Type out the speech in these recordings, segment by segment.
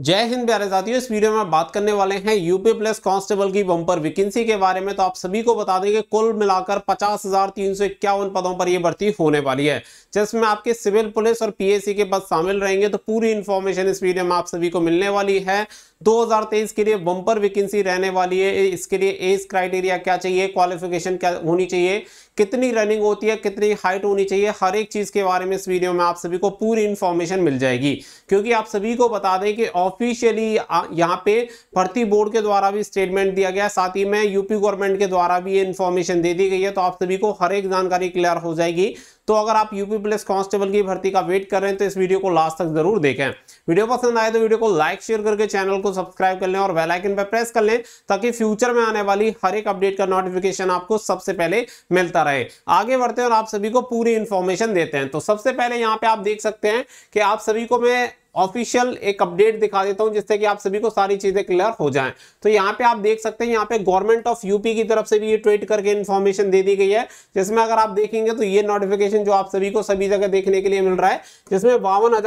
जय हिंद प्यारे साथियों इस वीडियो में बात करने वाले हैं यूपी प्लस कांस्टेबल की बम्पर वैकेंसी के बारे में तो आप सभी को बता दें कि कुल मिलाकर पचास हजार तीन सौ इक्यावन पदों पर यह भर्ती होने वाली है जिसमें आपके सिविल पुलिस और पीएसी के पद शामिल रहेंगे तो पूरी इन्फॉर्मेशन इस वीडियो में आप सभी को मिलने वाली है 2023 के लिए बम्पर वैकेंसी रहने वाली है इसके लिए एज क्राइटेरिया क्या चाहिए क्वालिफिकेशन क्या होनी चाहिए कितनी रनिंग होती है कितनी हाइट होनी चाहिए हर एक चीज़ के बारे में इस वीडियो में आप सभी को पूरी इन्फॉर्मेशन मिल जाएगी क्योंकि आप सभी को बता दें कि ऑफिशियली यहाँ पे भर्ती बोर्ड के द्वारा भी स्टेटमेंट दिया गया साथ ही में यूपी गवर्नमेंट के द्वारा भी ये इन्फॉर्मेशन दे दी गई है तो आप सभी को हर एक जानकारी क्लियर हो जाएगी तो अगर आप यूपी पुलिस कांस्टेबल की भर्ती का वेट कर रहे हैं तो इस वीडियो को लास्ट तक जरूर देखें वीडियो पसंद आए तो वीडियो को लाइक शेयर करके चैनल को सब्सक्राइब कर लें और वेलाइकन पर प्रेस कर लें ताकि फ्यूचर में आने वाली हर एक अपडेट का नोटिफिकेशन आपको सबसे पहले मिलता रहे आगे बढ़ते हैं और आप सभी को पूरी इन्फॉर्मेशन देते हैं तो सबसे पहले यहाँ पे आप देख सकते हैं कि आप सभी को मैं ऑफिशियल एक अपडेट दिखा देता हूं जिससे कि आप सभी को सारी चीजें क्लियर हो जाएं तो यहाँ पे आप देख सकते हैं यहाँ पे गवर्नमेंट ऑफ यूपी की तरफ से भी ये ट्वीट करके इन्फॉर्मेशन दे दी गई है जिसमें अगर आप देखेंगे तो ये नोटिफिकेशन जो आप सभी को सभी जगह देखने के लिए मिल रहा है जिसमें बावन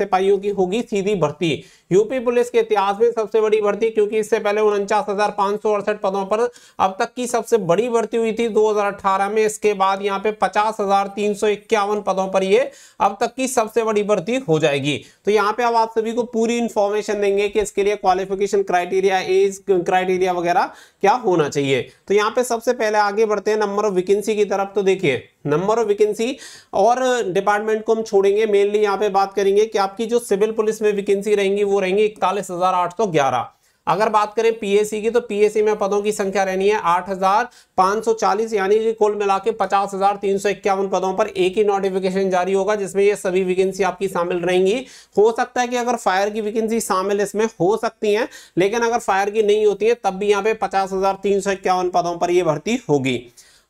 सिपाहियों की होगी सीधी भर्ती यूपी पुलिस के इतिहास में सबसे बड़ी भर्ती क्योंकि इससे पहले उनचास पदों पर अब तक की सबसे बड़ी भर्ती हुई थी 2018 में इसके बाद यहाँ पे पचास पदों पर ये अब तक की सबसे बड़ी भर्ती हो जाएगी तो यहाँ पे अब आप सभी को पूरी इन्फॉर्मेशन देंगे कि इसके लिए क्वालिफिकेशन क्राइटेरिया एज क्राइटेरिया वगैरह क्या होना चाहिए तो यहाँ पे सबसे पहले आगे बढ़ते हैं नंबर ऑफ वैकेंसी की तरफ तो देखिए नंबर ऑफ वैकेंसी और डिपार्टमेंट को हम छोड़ेंगे मेनली यहाँ पे बात करेंगे कि आपकी जो सिविल पुलिस में वैकेंसी रहेंगी वो रहेंगी इकतालीस हजार आठ सौ ग्यारह अगर बात करें पीएससी की तो पीएससी में पदों की संख्या रहनी है 8,540 यानी कि कुल मिला के पचास पदों पर एक ही नोटिफिकेशन जारी होगा जिसमें ये सभी वैकेंसी आपकी शामिल रहेंगी हो सकता है कि अगर फायर की वैकेंसी शामिल इसमें हो सकती है लेकिन अगर फायर की नहीं होती है तब भी यहाँ पे पचास पदों पर यह भर्ती होगी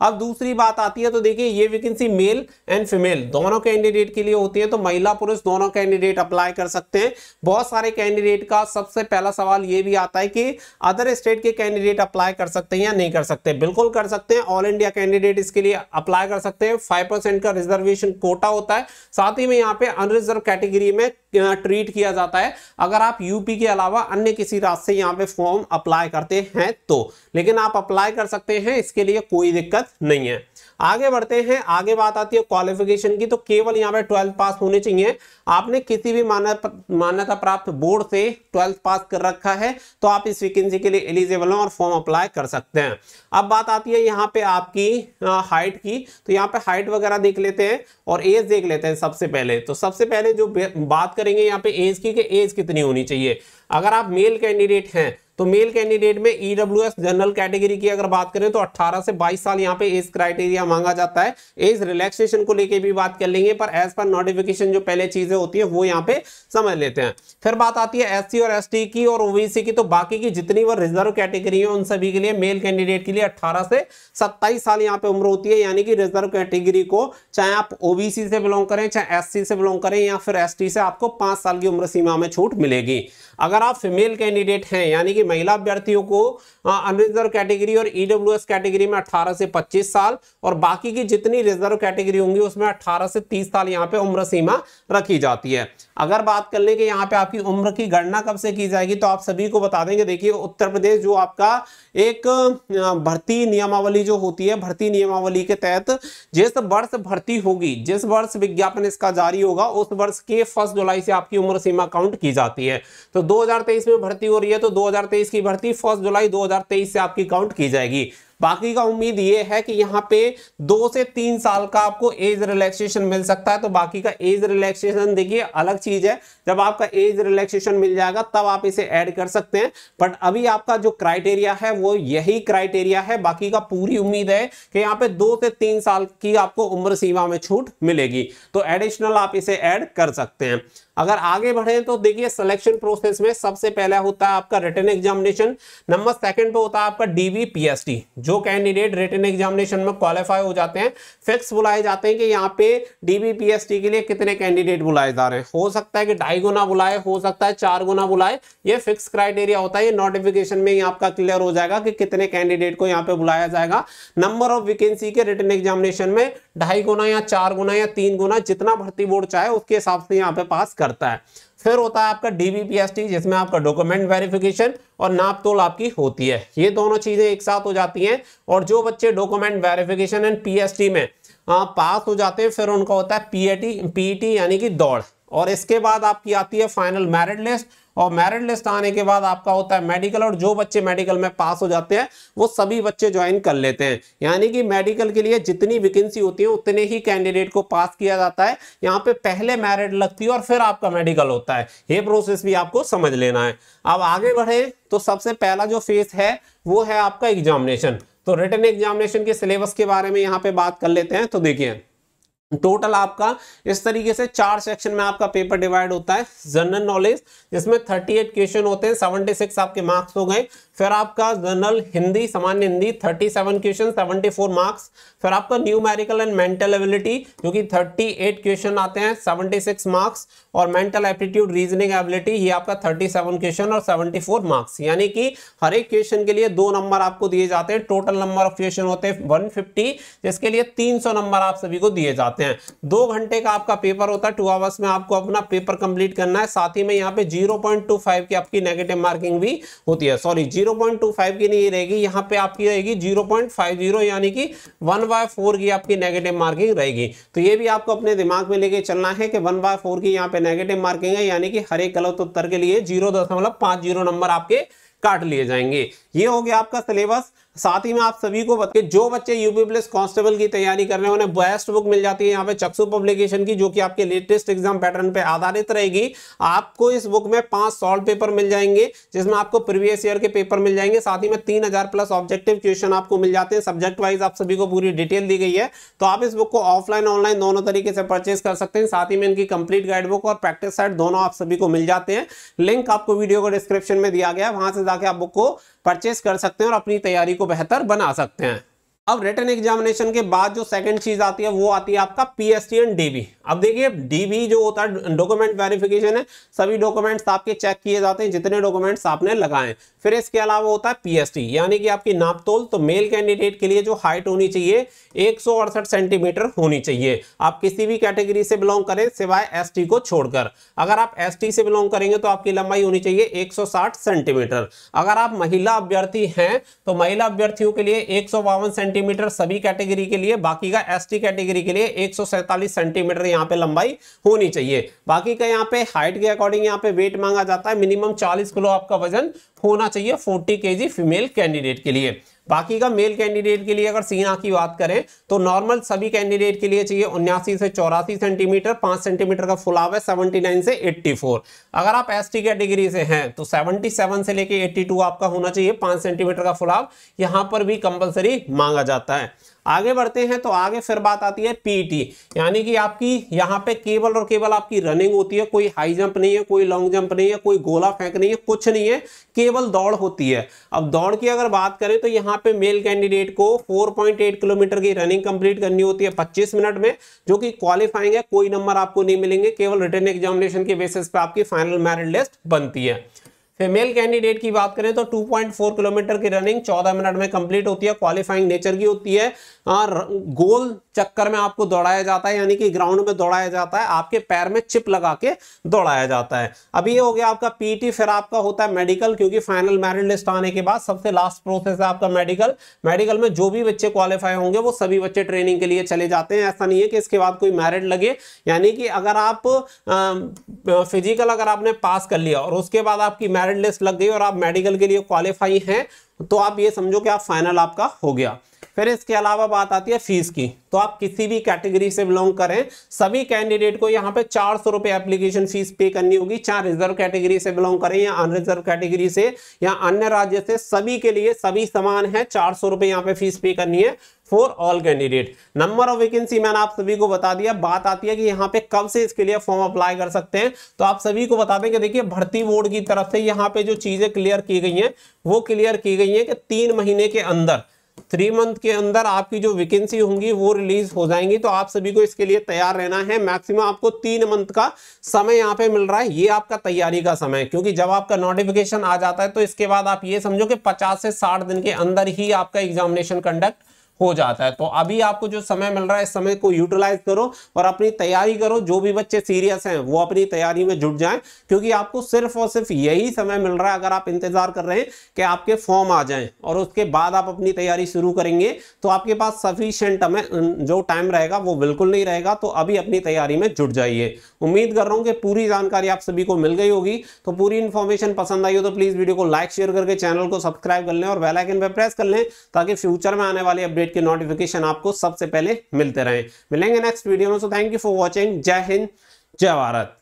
अब दूसरी बात आती है तो देखिए ये वैकेंसी मेल एंड फीमेल दोनों कैंडिडेट के लिए होती है तो महिला पुरुष दोनों कैंडिडेट अप्लाई कर सकते हैं बहुत सारे कैंडिडेट का सबसे पहला सवाल ये भी आता है कि अदर स्टेट के कैंडिडेट अप्लाई कर सकते हैं या नहीं कर सकते बिल्कुल कर सकते हैं ऑल इंडिया कैंडिडेट इसके लिए अप्लाई कर सकते हैं फाइव का रिजर्वेशन कोटा होता है साथ ही में यहाँ पे अनरिजर्व कैटेगरी में ट्रीट किया जाता है अगर आप यूपी के अलावा अन्य किसी राज्य से यहाँ पे फॉर्म अप्लाई करते हैं तो लेकिन आप अप्लाई कर सकते हैं इसके लिए कोई दिक्कत नहीं है आगे बढ़ते हैं आगे बात आती है क्वालिफिकेशन की तो केवल यहाँ पे ट्वेल्थ पास होने चाहिए आपने किसी भी मान्यता प्राप्त बोर्ड से ट्वेल्थ पास कर रखा है तो आप इस वैकेंसी के लिए एलिजिबल हैं और फॉर्म अप्लाई कर सकते हैं अब बात आती है यहाँ पे आपकी हाइट की तो यहाँ पे हाइट वगैरह देख लेते हैं और एज देख लेते हैं सबसे पहले तो सबसे पहले जो बात करेंगे यहाँ पे एज की कि एज कितनी होनी चाहिए अगर आप मेल कैंडिडेट हैं तो मेल कैंडिडेट में ईडब्ल्यू e जनरल कैटेगरी की अगर बात करें तो 18 से 22 साल यहाँ पे एज क्राइटेरिया मांगा जाता है एज रिलैक्सेशन को लेके भी बात कर लेंगे पर एज पर नोटिफिकेशन जो पहले चीजें होती है वो यहाँ पे समझ लेते हैं फिर बात आती है एस और एस की और ओबीसी की तो बाकी की जितनी वो रिजर्व कैटेगरी है उन सभी के लिए मेल कैंडिडेट के लिए अट्ठारह से सत्ताईस साल यहाँ पे उम्र होती है यानी कि रिजर्व कैटेगरी को चाहे आप ओबीसी से बिलोंग करें चाहे एस से बिलोंग करें या फिर एस से आपको पांच साल की उम्र सीमा में छूट मिलेगी अगर आप फीमेल कैंडिडेट हैं यानी कि महिला अभ्यर्थियों को अनरिजर्व कैटेगरी और ईडब्ल्यू e कैटेगरी में 18 से 25 साल और बाकी की जितनी रिजर्व कैटेगरी होंगी उसमें 18 से 30 साल यहाँ पे उम्र सीमा रखी जाती है अगर बात कर ले कि यहाँ पे आपकी उम्र की गणना कब से की जाएगी तो आप सभी को बता देंगे देखिए उत्तर प्रदेश जो आपका एक भर्ती नियमावली जो होती है भर्ती नियमावली के तहत जिस वर्ष भर्ती होगी जिस वर्ष विज्ञापन इसका जारी होगा उस वर्ष के फर्स्ट जुलाई से आपकी उम्र सीमा काउंट की जाती है तो 2023 में भर्ती हो रही है तो 2023 2023 की भर्ती फर्स्ट जुलाई 2023 से आपकी काउंट की जाएगी बाकी का उम्मीद ये है कि यहाँ पे दो से तीन साल का आपको एज रिलैक्सेशन मिल सकता है तो बाकी का एज रिलैक्सेशन देखिए अलग चीज है जब आपका एज रिलैक्सेशन मिल जाएगा तब आप इसे ऐड कर सकते हैं बट अभी आपका जो क्राइटेरिया है वो यही क्राइटेरिया है बाकी का पूरी उम्मीद है कि यहाँ पे दो से तीन साल की आपको उम्र सीमा में छूट मिलेगी तो एडिशनल आप इसे ऐड कर सकते हैं अगर आगे बढ़े तो देखिए सिलेक्शन प्रोसेस में सबसे पहला होता है आपका रिटर्न एग्जामिनेशन नंबर सेकंड पे होता है आपका डीवी जो कैंडिडेट रिटर्न एग्जामिनेशन में क्वालिफाई हो जाते हैं फिक्स बुलाए जाते हैं कि यहाँ पे डीवी के लिए कितने कैंडिडेट बुलाए जा रहे हैं हो सकता है कि ढाई गुना बुलाए हो सकता है चार गुना बुलाए ये फिक्स क्राइटेरिया होता है ये नोटिफिकेशन में ही आपका क्लियर हो जाएगा कि कितने कैंडिडेट को यहाँ पे बुलाया जाएगा नंबर ऑफ वैकेंसी के रिटर्न एग्जामिनेशन में ढाई गुना या चार गुना या तीन गुना जितना भर्ती बोर्ड चाहे उसके हिसाब से यहाँ पे पास करता है फिर होता है आपका डीबीपीएसटी जिसमें आपका डॉक्यूमेंट वेरिफिकेशन और नाप तोल आपकी होती है ये दोनों चीज़ें एक साथ हो जाती हैं और जो बच्चे डॉक्यूमेंट वेरिफिकेशन एंड पीएसटी में आ, हाँ, पास हो जाते हैं फिर उनका होता है पीएटी पीटी e यानी कि दौड़ और इसके बाद आपकी आती है फाइनल मैरिट लिस्ट और मैरिट लिस्ट आने के बाद आपका होता है मेडिकल और जो बच्चे मेडिकल में पास हो जाते हैं वो सभी बच्चे ज्वाइन कर लेते हैं यानी कि मेडिकल के लिए जितनी वैकेंसी होती है उतने ही कैंडिडेट को पास किया जाता है यहाँ पे पहले मैरिट लगती है और फिर आपका मेडिकल होता है ये प्रोसेस भी आपको समझ लेना है अब आगे बढ़े तो सबसे पहला जो फेज है वो है आपका एग्जामिनेशन तो रिटर्न एग्जामिनेशन के सिलेबस के बारे में यहाँ पे बात कर लेते हैं तो देखिए टोटल आपका इस तरीके से चार सेक्शन में आपका पेपर डिवाइड होता है जनरल नॉलेज जिसमें 38 क्वेश्चन होते हैं 76 आपके मार्क्स हो गए फिर आपका जनरल हिंदी सामान्य हिंदी 37 क्वेश्चन 74 मार्क्स फिर आपका न्यूमेरिकल एंड मेंटल एबिलिटी जो कि 38 क्वेश्चन आते हैं 76 मार्क्स और मेंटल एप्टीट्यूड रीजनिंग एबिलिटी ये आपका 37 क्वेश्चन और 74 मार्क्स यानी कि हर एक क्वेश्चन के लिए दो नंबर आपको दिए जाते हैं टोटल नंबर ऑफ क्वेश्चन होते हैं वन जिसके लिए तीन नंबर आप सभी को दिए जाते हैं दो घंटे का आपका पेपर होता है टू आवर्स में आपको अपना पेपर कंप्लीट करना है साथ ही में यहाँ पे जीरो की आपकी नेगेटिव मार्किंग भी होती है सॉरी 0.25 की नहीं रहेगी यहाँ पे आपकी रहेगी 0.50 यानी कि 1 बाय फोर की आपकी नेगेटिव मार्किंग रहेगी तो ये भी आपको अपने दिमाग में लेके चलना है कि 1 बाय फोर की यहाँ पे नेगेटिव मार्किंग है यानी कि हर एक गलत उत्तर के लिए जीरो नंबर आपके काट लिए जाएंगे ये हो गया आपका सिलेबस साथ ही में आप सभी को बता जो बच्चे यूपी पुलिस कांस्टेबल की तैयारी कर रहे हैं उन्हें बेस्ट बुक मिल जाती है यहाँ पे चक्सु पब्लिकेशन की जो कि आपके लेटेस्ट एग्जाम पैटर्न पे आधारित रहेगी आपको इस बुक में पांच सॉल्व पेपर मिल जाएंगे जिसमें आपको प्रीवियस ईयर के पेपर मिल जाएंगे साथ ही में तीन हजार प्लस ऑब्जेक्टिव क्वेश्चन आपको मिल जाते हैं सब्जेक्ट वाइज आप सभी को पूरी डिटेल दी गई है तो आप इस बुक को ऑफलाइन ऑनलाइन दोनों तरीके से परचेज कर सकते हैं साथ ही में इनकी कंप्लीट गाइड बुक और प्रैक्टिस साइड दोनों आप सभी को मिल जाते हैं लिंक आपको वीडियो को डिस्क्रिप्शन में दिया गया वहां से लाके आप बुक को परचेस कर सकते हैं और अपनी तैयारी को बेहतर बना सकते हैं अब रिटर्न एग्जामिनेशन के बाद जो सेकंड चीज आती है वो आती है आपका पीएसटी एंड डीबी अब देखिए डीबी जो होता है डॉक्यूमेंट वेरिफिकेशन है सभी डॉक्यूमेंट्स आपके चेक किए जाते हैं जितने डॉक्यूमेंट्स आपने लगाए फिर इसके अलावा होता है पीएसटी यानी कि आपकी नापतोल तो मेल कैंडिडेट के लिए जो हाइट होनी चाहिए एक सेंटीमीटर होनी चाहिए आप किसी भी कैटेगरी से बिलोंग करें सिवाय एस को छोड़कर अगर आप एस से बिलोंग करेंगे तो आपकी लंबाई होनी चाहिए एक सेंटीमीटर अगर आप महिला अभ्यर्थी हैं तो महिला अभ्यर्थियों के लिए एक सेंटीमीटर सेंटीमीटर सभी कैटेगरी के लिए बाकी का एसटी कैटेगरी के लिए एक सेंटीमीटर यहाँ पे लंबाई होनी चाहिए बाकी का यहाँ पे हाइट के अकॉर्डिंग यहाँ पे वेट मांगा जाता है मिनिमम चालीस किलो आपका वजन होना चाहिए फोर्टी के फीमेल कैंडिडेट के लिए बाकी का मेल कैंडिडेट के लिए अगर सीना की बात करें तो नॉर्मल सभी कैंडिडेट के लिए चाहिए उन्यासी से चौरासी सेंटीमीटर पांच सेंटीमीटर का फुलाव है सेवेंटी नाइन से एट्टी फोर अगर आप एस टी कैटेगरी से हैं तो सेवेंटी सेवन से लेके एट्टी टू आपका होना चाहिए पांच सेंटीमीटर का फुलाव यहां पर भी कंपल्सरी मांगा जाता है आगे बढ़ते हैं तो आगे फिर बात आती है पीटी यानी कि आपकी यहाँ पे केवल और केवल आपकी रनिंग होती है कोई हाई जंप नहीं है कोई लॉन्ग जंप नहीं है कोई गोला फेंक नहीं है कुछ नहीं है केवल दौड़ होती है अब दौड़ की अगर बात करें तो यहाँ पे मेल कैंडिडेट को 4.8 किलोमीटर की रनिंग कंप्लीट करनी होती है पच्चीस मिनट में जो कि क्वालिफाइंग है कोई नंबर आपको नहीं मिलेंगे केवल रिटर्न एग्जामिनेशन के बेसिस पे आपकी फाइनल मेरिट लिस्ट बनती है फीमेल कैंडिडेट की बात करें तो 2.4 किलोमीटर की रनिंग 14 मिनट में कंप्लीट होती है क्वालिफाइंग नेचर की होती है और गोल चक्कर में आपको दौड़ाया जाता है यानी कि ग्राउंड में दौड़ाया जाता है आपके पैर में चिप लगा के दौड़ाया जाता है अब ये हो गया आपका पीटी फिर आपका होता है मेडिकल क्योंकि फाइनल मेरिट लिस्ट आने के बाद सबसे लास्ट प्रोसेस है आपका मेडिकल मेडिकल में जो भी बच्चे क्वालिफाई होंगे वो सभी बच्चे ट्रेनिंग के लिए चले जाते हैं ऐसा नहीं है कि इसके बाद कोई मैरिट लगे यानी कि अगर आप फिजिकल अगर आपने पास कर लिया और उसके बाद आपकी मैरिट मेरिट लिस्ट लग गई और आप मेडिकल के लिए क्वालिफाई हैं तो आप ये समझो कि आप फाइनल आपका हो गया फिर इसके अलावा बात आती है फीस की तो आप किसी भी कैटेगरी से बिलोंग करें सभी कैंडिडेट को यहाँ पे चार सौ रुपये एप्लीकेशन फीस पे करनी होगी चाहे रिजर्व कैटेगरी से बिलोंग करें या अनरिजर्व कैटेगरी से या अन्य राज्य से सभी के लिए सभी समान है चार सौ रुपये यहाँ पे फीस पे करनी है for all candidate number of vacancy मैंने आप सभी को बता दिया बात आती है कि यहाँ पे कब से इसके लिए फॉर्म अप्लाई कर सकते हैं तो आप सभी को बता दें कि देखिए भर्ती बोर्ड की तरफ से यहाँ पे जो चीजें क्लियर की गई हैं वो क्लियर की गई हैं कि तीन महीने के अंदर थ्री मंथ के अंदर आपकी जो वैकेंसी होंगी वो रिलीज हो जाएंगी तो आप सभी को इसके लिए तैयार रहना है मैक्सिमम आपको तीन मंथ का समय यहाँ पे मिल रहा है ये आपका तैयारी का समय है क्योंकि जब आपका नोटिफिकेशन आ जाता है तो इसके बाद आप ये समझो कि पचास से साठ दिन के अंदर ही आपका एग्जामिनेशन कंडक्ट हो जाता है तो अभी आपको जो समय मिल रहा है इस समय को यूटिलाइज करो और अपनी तैयारी करो जो भी बच्चे सीरियस हैं वो अपनी तैयारी में जुट जाएं क्योंकि आपको सिर्फ और सिर्फ यही समय मिल रहा है अगर आप इंतजार कर रहे हैं कि आपके फॉर्म आ जाएं और उसके बाद आप अपनी तैयारी शुरू करेंगे तो आपके पास सफिशियंट जो टाइम रहेगा वो बिल्कुल नहीं रहेगा तो अभी अपनी तैयारी में जुट जाइए उम्मीद कर रहा हूँ कि पूरी जानकारी आप सभी को मिल गई होगी तो पूरी इन्फॉर्मेशन पसंद आई हो तो प्लीज़ वीडियो को लाइक शेयर करके चैनल को सब्सक्राइब कर लें और बेलाइकन पर प्रेस कर लें ताकि फ्यूचर में आने वाली अपडेट अपडेट के नोटिफिकेशन आपको सबसे पहले मिलते रहे मिलेंगे नेक्स्ट वीडियो में so thank you for watching जय हिंद जय भारत